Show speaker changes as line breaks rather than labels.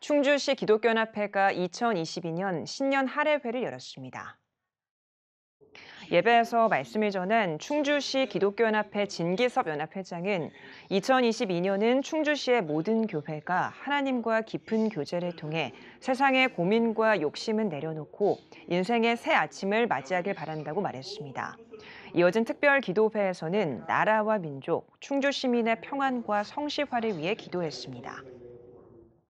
충주시 기독교연합회가 2022년 신년 할례회를 열었습니다. 예배에서 말씀을 전한 충주시 기독교연합회 진기섭 연합회장은 2022년은 충주시의 모든 교회가 하나님과 깊은 교제를 통해 세상의 고민과 욕심은 내려놓고 인생의 새 아침을 맞이하길 바란다고 말했습니다. 이어진 특별 기도회에서는 나라와 민족, 충주 시민의 평안과 성실화를 위해 기도했습니다.